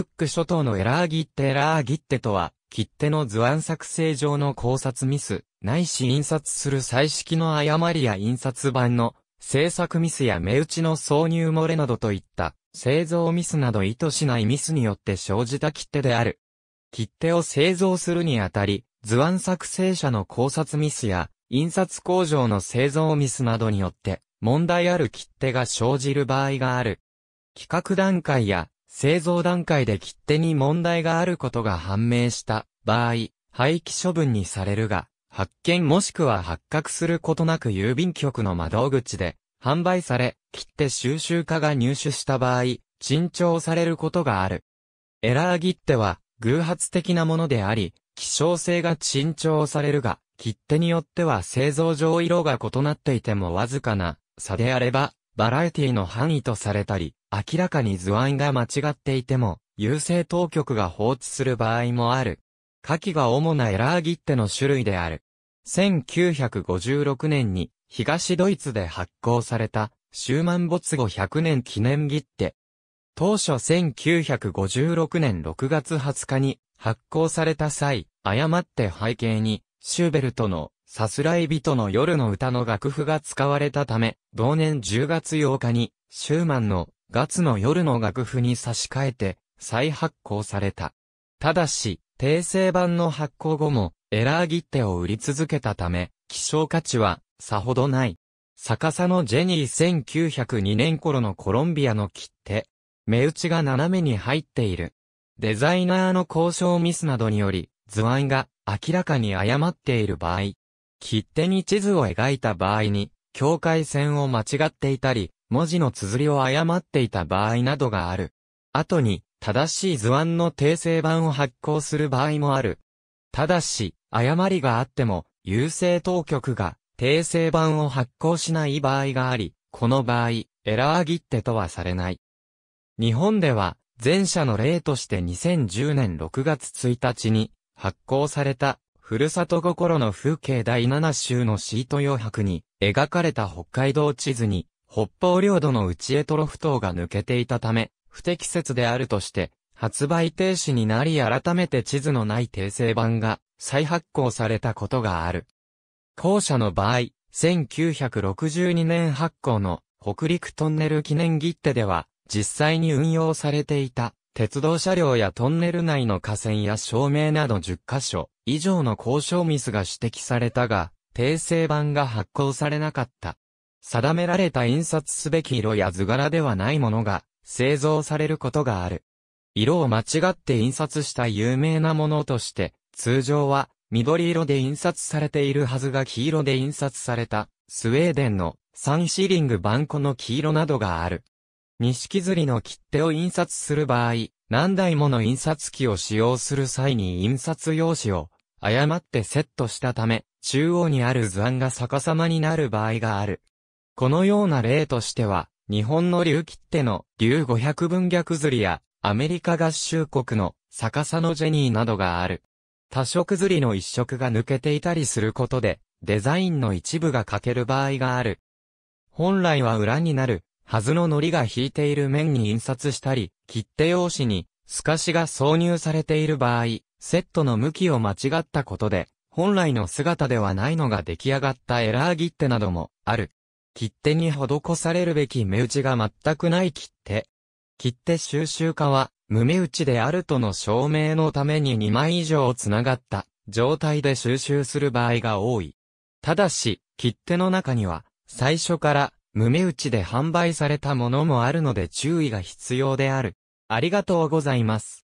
クック諸島のエラーギッテエラーギッテとは、切手の図案作成上の考察ミス、ないし印刷する彩色の誤りや印刷版の制作ミスや目打ちの挿入漏れなどといった製造ミスなど意図しないミスによって生じた切手である。切手を製造するにあたり、図案作成者の考察ミスや印刷工場の製造ミスなどによって問題ある切手が生じる場合がある。企画段階や製造段階で切手に問題があることが判明した場合、廃棄処分にされるが、発見もしくは発覚することなく郵便局の窓口で販売され、切手収集家が入手した場合、珍重されることがある。エラー切手は偶発的なものであり、希少性が珍重されるが、切手によっては製造上色が異なっていてもわずかな差であれば、バラエティの範囲とされたり、明らかに図案が間違っていても、郵政当局が放置する場合もある。下記が主なエラー切手の種類である。1956年に東ドイツで発行されたシューマン没後100年記念切手。当初1956年6月20日に発行された際、誤って背景にシューベルトのさすらい人の夜の歌の楽譜が使われたため、同年10月8日にシューマンの月の夜の楽譜に差し替えて再発行された。ただし、訂正版の発行後もエラー切手を売り続けたため、希少価値はさほどない。逆さのジェニー1902年頃のコロンビアの切手。目打ちが斜めに入っている。デザイナーの交渉ミスなどにより、図案が明らかに誤っている場合、切手に地図を描いた場合に、境界線を間違っていたり、文字の綴りを誤っていた場合などがある。後に、正しい図案の訂正版を発行する場合もある。ただし、誤りがあっても、郵政当局が訂正版を発行しない場合があり、この場合、エラー切手とはされない。日本では、前者の例として2010年6月1日に発行された、ふるさと心の風景第7集のシート余白に描かれた北海道地図に北方領土の内へトロフ島が抜けていたため、不適切であるとして、発売停止になり改めて地図のない訂正版が再発行されたことがある。後者の場合、1962年発行の北陸トンネル記念切手では、実際に運用されていた鉄道車両やトンネル内の河川や照明など10カ所以上の交渉ミスが指摘されたが、訂正版が発行されなかった。定められた印刷すべき色や図柄ではないものが製造されることがある。色を間違って印刷した有名なものとして、通常は緑色で印刷されているはずが黄色で印刷された、スウェーデンのサンシーリングンコの黄色などがある。錦釣りの切手を印刷する場合、何台もの印刷機を使用する際に印刷用紙を誤ってセットしたため、中央にある図案が逆さまになる場合がある。このような例としては、日本の竜切手の竜五百分逆釣りや、アメリカ合衆国の逆さのジェニーなどがある。多色釣りの一色が抜けていたりすることで、デザインの一部が欠ける場合がある。本来は裏になる、はずの糊が引いている面に印刷したり、切手用紙に透かしが挿入されている場合、セットの向きを間違ったことで、本来の姿ではないのが出来上がったエラー切手などもある。切手に施されるべき目打ちが全くない切手。切手収集家は、無目打ちであるとの証明のために2枚以上繋がった状態で収集する場合が多い。ただし、切手の中には、最初から無目打ちで販売されたものもあるので注意が必要である。ありがとうございます。